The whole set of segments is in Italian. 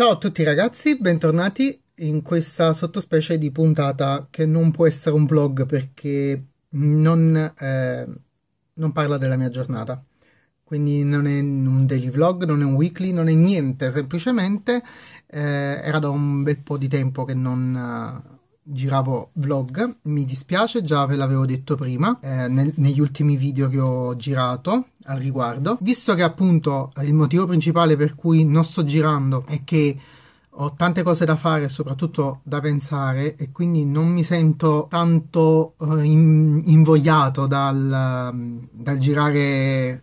Ciao a tutti ragazzi, bentornati in questa sottospecie di puntata che non può essere un vlog perché non, eh, non parla della mia giornata. Quindi non è un daily vlog, non è un weekly, non è niente, semplicemente eh, era da un bel po' di tempo che non, giravo vlog, mi dispiace, già ve l'avevo detto prima, eh, nel, negli ultimi video che ho girato al riguardo, visto che appunto il motivo principale per cui non sto girando è che ho tante cose da fare e soprattutto da pensare e quindi non mi sento tanto eh, in, invogliato dal, dal girare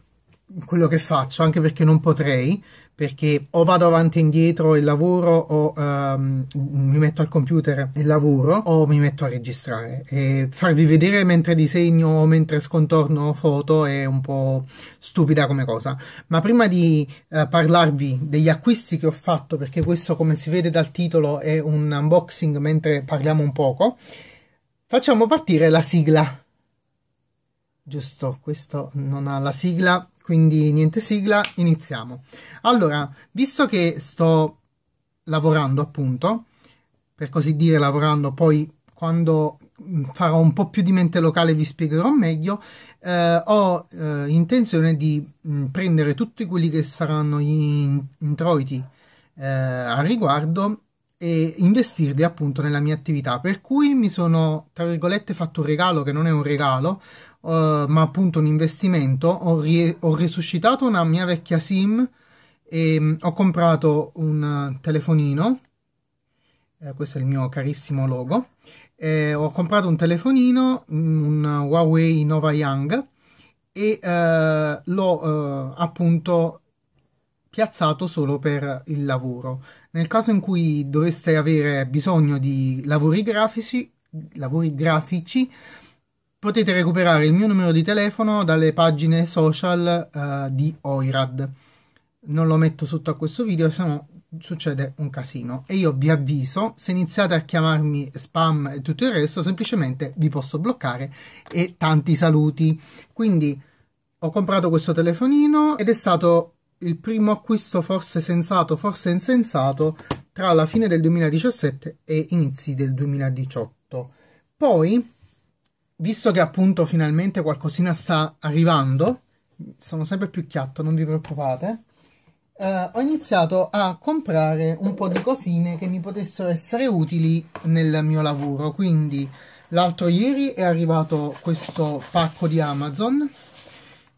quello che faccio, anche perché non potrei, perché o vado avanti e indietro il lavoro o um, mi metto al computer il lavoro o mi metto a registrare e farvi vedere mentre disegno o mentre scontorno foto è un po' stupida come cosa ma prima di uh, parlarvi degli acquisti che ho fatto perché questo come si vede dal titolo è un unboxing mentre parliamo un poco facciamo partire la sigla giusto questo non ha la sigla quindi niente sigla, iniziamo. Allora, visto che sto lavorando appunto, per così dire lavorando, poi quando mm, farò un po' più di mente locale vi spiegherò meglio, eh, ho eh, intenzione di mh, mm, prendere tutti quelli che saranno gli introiti eh, al riguardo e investirli appunto nella mia attività. Per cui mi sono, tra virgolette, fatto un regalo che non è un regalo, uh, ma appunto un investimento, ho, rie- ho, risuscitato una mia vecchia SIM e um, ho comprato un eh, telefonino, eh, questo è il mio carissimo logo, eh, ho comprato un telefonino, mm, un Huawei Nova Young e eh, l'ho eh, appunto piazzato solo per il lavoro. Nel caso in cui doveste avere bisogno di lavori grafici, lavori grafici potete recuperare il mio numero di telefono dalle pagine social uh, di Oirad. Non lo metto sotto a questo video, se no succede un casino. E io vi avviso, se iniziate a chiamarmi spam e tutto il resto, semplicemente vi posso bloccare e tanti saluti. Quindi ho comprato questo telefonino ed è stato il primo acquisto forse sensato, forse insensato, tra la fine del 2017 e inizi del 2018. Poi visto che appunto finalmente qualcosina sta arrivando, sono sempre più chiatto, non vi preoccupate, eh, ho iniziato a comprare un po' di cosine che mi potessero essere utili nel mio lavoro. Quindi l'altro ieri è arrivato questo pacco di Amazon.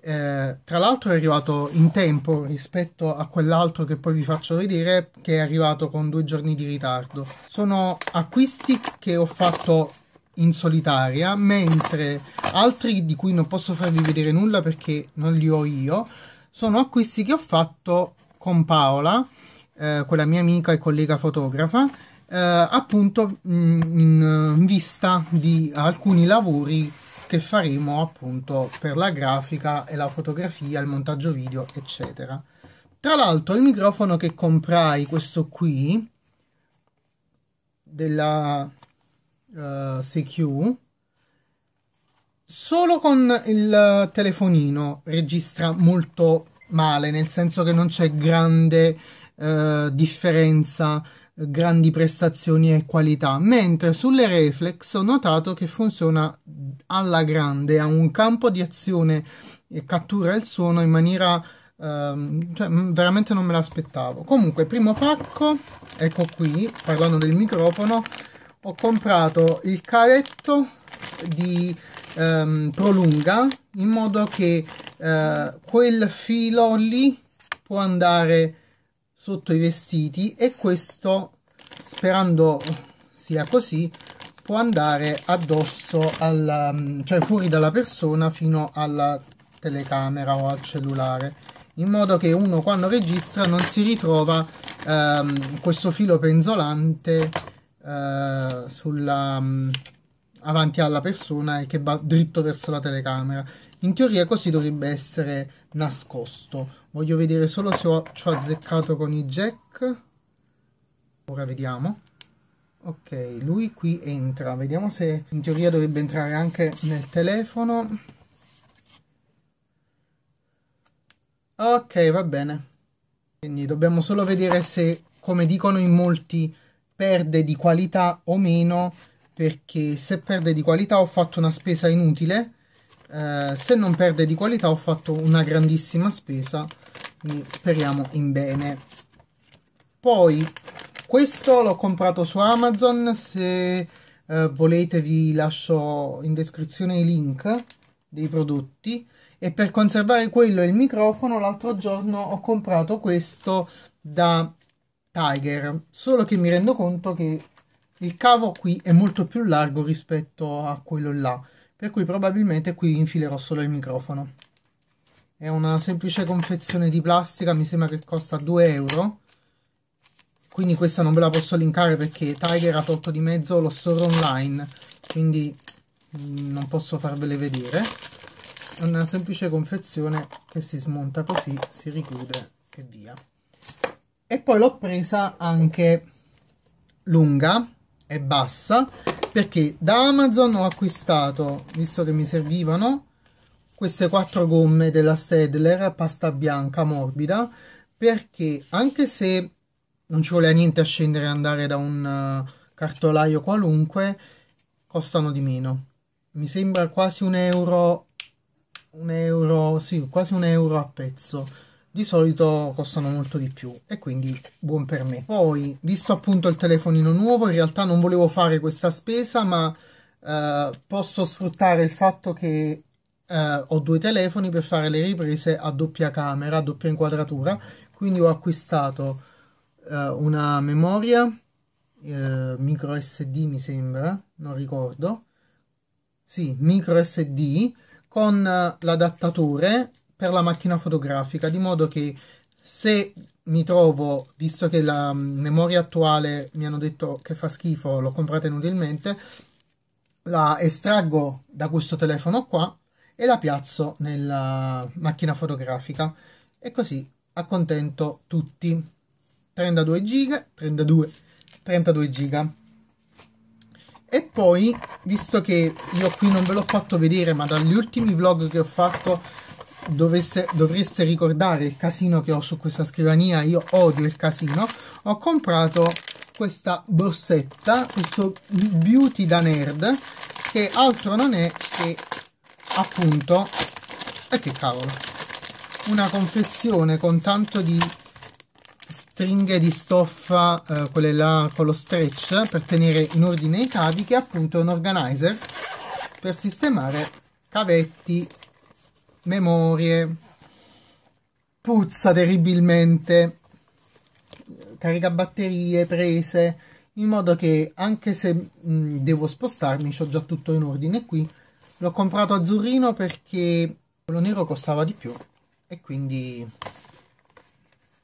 Eh, tra l'altro è arrivato in tempo rispetto a quell'altro che poi vi faccio vedere che è arrivato con due giorni di ritardo sono acquisti che ho fatto in solitaria, mentre altri di cui non posso farvi vedere nulla perché non li ho io, sono acquisti che ho fatto con Paola, eh, quella mia amica e collega fotografa, eh, appunto mm, in, in vista di alcuni lavori che faremo appunto per la grafica e la fotografia, il montaggio video, eccetera. Tra l'altro il microfono che comprai, questo qui, della uh, eh, CQ solo con il telefonino registra molto male, nel senso che non c'è grande uh, differenza grandi prestazioni e qualità, mentre sulle reflex ho notato che funziona alla grande, ha un campo di azione e cattura il suono in maniera ehm, cioè, veramente non me l'aspettavo. Comunque, primo pacco, ecco qui, parlando del microfono, ho comprato il caretto di ehm, prolunga in modo che eh, quel filo lì può andare sotto i vestiti e questo sperando sia così può andare addosso al ehm, cioè fuori dalla persona fino alla telecamera o al cellulare in modo che uno quando registra non si ritrova ehm, questo filo penzolante eh, sulla, mh, mm, avanti alla persona e che va dritto verso la telecamera. In teoria così dovrebbe essere nascosto. Voglio vedere solo se ho, ci ho azzeccato con i jack. Ora vediamo. Ok, lui qui entra. Vediamo se in teoria dovrebbe entrare anche nel telefono. Ok, va bene. Quindi dobbiamo solo vedere se, come dicono in molti perde di qualità o meno perché se perde di qualità ho fatto una spesa inutile eh, se non perde di qualità ho fatto una grandissima spesa quindi speriamo in bene poi questo l'ho comprato su Amazon se eh, volete vi lascio in descrizione i link dei prodotti e per conservare quello e il microfono l'altro giorno ho comprato questo da Tiger, solo che mi rendo conto che il cavo qui è molto più largo rispetto a quello là, per cui probabilmente qui infilerò solo il microfono. È una semplice confezione di plastica, mi sembra che costa 2 euro, quindi questa non ve la posso linkare perché Tiger ha tolto di mezzo lo store online, quindi mm, non posso farvele vedere. È una semplice confezione che si smonta così, si richiude e via e poi l'ho presa anche lunga e bassa perché da Amazon ho acquistato, visto che mi servivano, queste quattro gomme della Stedler, pasta bianca morbida, perché anche se non ci vuole niente a scendere e andare da un eh, cartolaio qualunque, costano di meno. Mi sembra quasi un euro, un euro, sì, quasi un euro a pezzo di solito costano molto di più e quindi buon per me. Poi, visto appunto il telefonino nuovo, in realtà non volevo fare questa spesa, ma eh, posso sfruttare il fatto che eh, ho due telefoni per fare le riprese a doppia camera, a doppia inquadratura, quindi ho acquistato eh, una memoria eh, micro SD mi sembra, non ricordo. Sì, micro SD con eh, l'adattatore per la macchina fotografica, di modo che se mi trovo, visto che la mm, memoria attuale mi hanno detto che fa schifo, l'ho comprata inutilmente, la estraggo da questo telefono qua e la piazzo nella macchina fotografica e così accontento tutti. 32 giga, 32, 32 giga. E poi, visto che io qui non ve l'ho fatto vedere, ma dagli ultimi vlog che ho fatto dovesse, dovreste ricordare il casino che ho su questa scrivania, io odio il casino, ho comprato questa borsetta, questo beauty da nerd, che altro non è che appunto, e eh che cavolo, una confezione con tanto di stringhe di stoffa, eh, quelle là con lo stretch, per tenere in ordine i cavi, che è appunto un organizer per sistemare cavetti memorie, puzza terribilmente, carica batterie, prese, in modo che anche se mh, devo spostarmi, ho già tutto in ordine qui. L'ho comprato azzurrino perché quello nero costava di più e quindi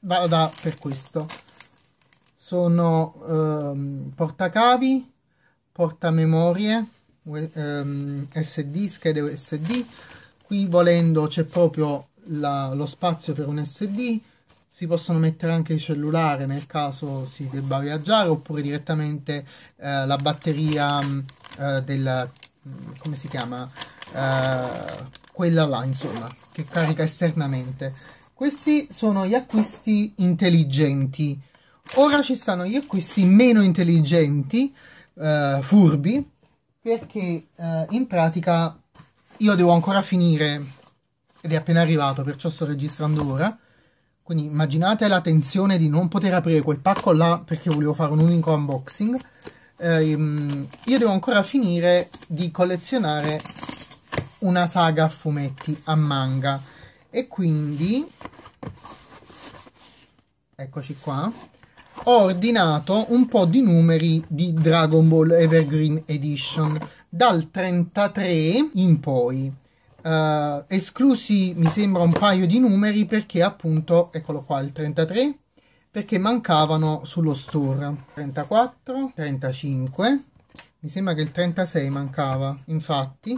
vada per questo. Sono ehm, portacavi, portamemorie, ehm, SD, schede SD, qui volendo c'è proprio la, lo spazio per un SD si possono mettere anche il cellulare nel caso si debba viaggiare oppure direttamente eh, la batteria mm, eh, del mm, come si chiama eh, quella là insomma che carica esternamente questi sono gli acquisti intelligenti ora ci stanno gli acquisti meno intelligenti eh, furbi perché eh, in pratica io devo ancora finire ed è appena arrivato, perciò sto registrando ora. Quindi immaginate la tensione di non poter aprire quel pacco là perché volevo fare un unico unboxing. Eh, ehm, io devo ancora finire di collezionare una saga a fumetti a manga e quindi eccoci qua ho ordinato un po' di numeri di Dragon Ball Evergreen Edition dal 33 in poi. Uh, esclusi mi sembra un paio di numeri perché appunto eccolo qua il 33 perché mancavano sullo store 34 35 mi sembra che il 36 mancava infatti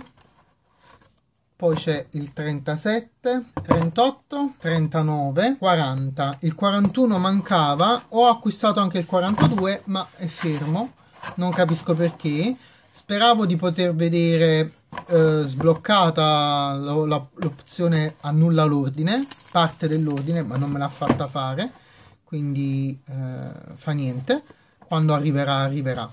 poi c'è il 37 38 39 40 il 41 mancava ho acquistato anche il 42 ma è fermo non capisco perché Speravo di poter vedere eh, sbloccata l'opzione annulla l'ordine, parte dell'ordine, ma non me l'ha fatta fare, quindi eh, fa niente. Quando arriverà, arriverà.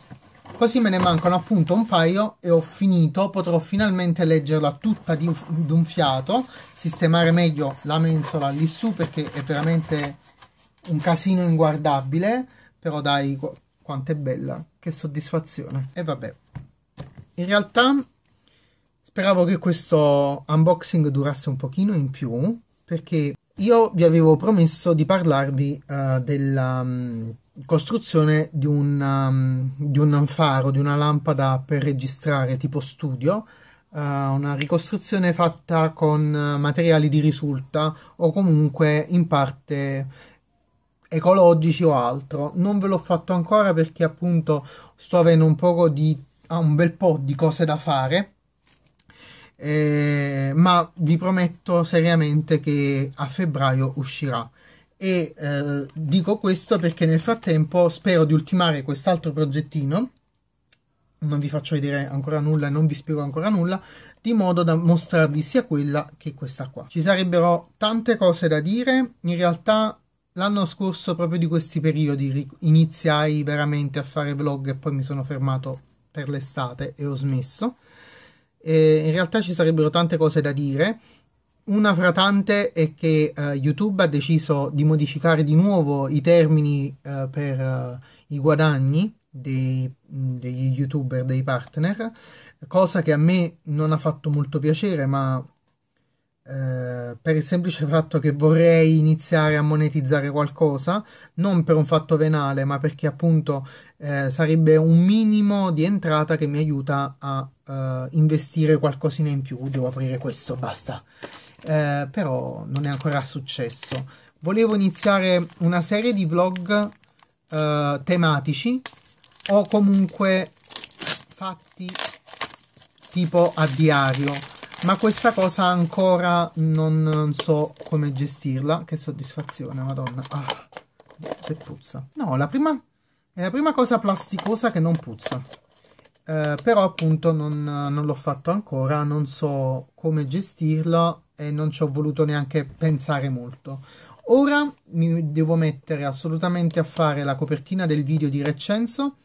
Così me ne mancano appunto un paio e ho finito, potrò finalmente leggerla tutta di, un fiato, sistemare meglio la mensola lì su perché è veramente un casino inguardabile, però dai, quanto è bella, che soddisfazione. E vabbè in realtà speravo che questo unboxing durasse un pochino in più perché io vi avevo promesso di parlarvi uh, della um, costruzione di un, um, di un anfaro, di una lampada per registrare tipo studio uh, una ricostruzione fatta con eh, materiali di risulta o comunque in parte ecologici o altro. Non ve l'ho fatto ancora perché appunto sto avendo un poco di ha un bel po' di cose da fare, eh, ma vi prometto seriamente che a febbraio uscirà. E eh, dico questo perché nel frattempo spero di ultimare quest'altro progettino non vi faccio vedere ancora nulla e non vi spiego ancora nulla, di modo da mostrarvi sia quella che questa qua. Ci sarebbero tante cose da dire, in realtà l'anno scorso proprio di questi periodi iniziai veramente a fare vlog e poi mi sono fermato per l'estate e ho smesso. E in realtà ci sarebbero tante cose da dire. Una fra tante è che uh, YouTube ha deciso di modificare di nuovo i termini uh, per uh, i guadagni dei, mm, degli youtuber, dei partner, cosa che a me non ha fatto molto piacere, ma eh, per il semplice fatto che vorrei iniziare a monetizzare qualcosa, non per un fatto venale, ma perché appunto eh, sarebbe un minimo di entrata che mi aiuta a eh, investire qualcosina in più. Devo aprire questo, basta. Eh, però non è ancora successo. Volevo iniziare una serie di vlog eh, tematici o comunque fatti tipo a diario ma questa cosa ancora non, so come gestirla. Che soddisfazione, madonna. Ah, se puzza. No, la prima, è la prima cosa plasticosa che non puzza. Eh, però appunto non, non l'ho fatto ancora, non so come gestirla e non ci ho voluto neanche pensare molto. Ora mi devo mettere assolutamente a fare la copertina del video di recenso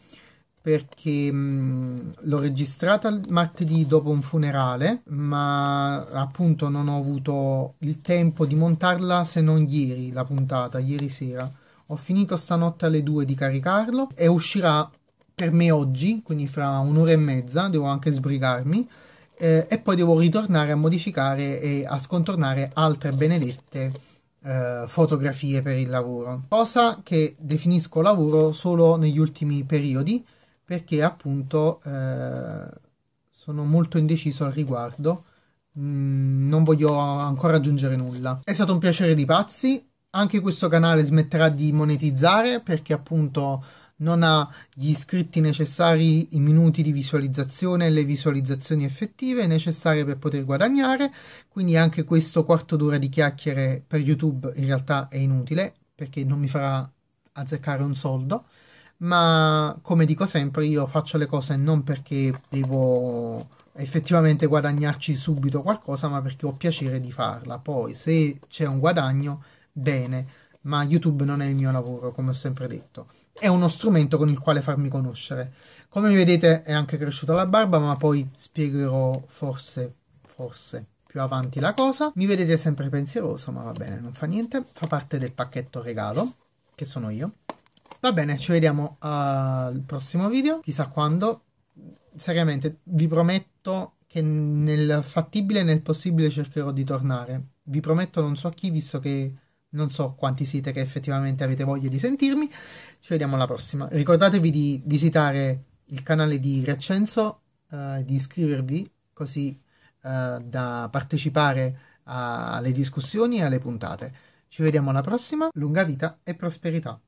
perché mh, l'ho registrata martedì dopo un funerale, ma appunto non ho avuto il tempo di montarla se non ieri la puntata, ieri sera. Ho finito stanotte alle 2 di caricarlo e uscirà per me oggi, quindi fra un'ora e mezza, devo anche sbrigarmi. Eh, e poi devo ritornare a modificare e a scontornare altre benedette eh, fotografie per il lavoro, cosa che definisco lavoro solo negli ultimi periodi perché appunto eh, sono molto indeciso al riguardo. Mm, non voglio ancora aggiungere nulla. È stato un piacere di pazzi. Anche questo canale smetterà di monetizzare perché appunto non ha gli iscritti necessari, i minuti di visualizzazione e le visualizzazioni effettive necessarie per poter guadagnare, quindi anche questo quarto d'ora di chiacchiere per YouTube in realtà è inutile perché non mi farà azzeccare un soldo ma come dico sempre io faccio le cose non perché devo effettivamente guadagnarci subito qualcosa, ma perché ho piacere di farla. Poi se c'è un guadagno, bene, ma YouTube non è il mio lavoro, come ho sempre detto. È uno strumento con il quale farmi conoscere. Come vedete è anche cresciuta la barba, ma poi spiegherò forse, forse più avanti la cosa. Mi vedete sempre pensieroso, ma va bene, non fa niente, fa parte del pacchetto regalo, che sono io. Va bene, ci vediamo eh, al prossimo video, chissà quando. Seriamente, vi prometto che nel fattibile e nel possibile cercherò di tornare. Vi prometto non so a chi, visto che non so quanti siete che effettivamente avete voglia di sentirmi. Ci vediamo alla prossima. Ricordatevi di visitare il canale di Recenso, eh, di iscrivervi così eh, da partecipare alle discussioni e alle puntate. Ci vediamo alla prossima. Lunga vita e prosperità.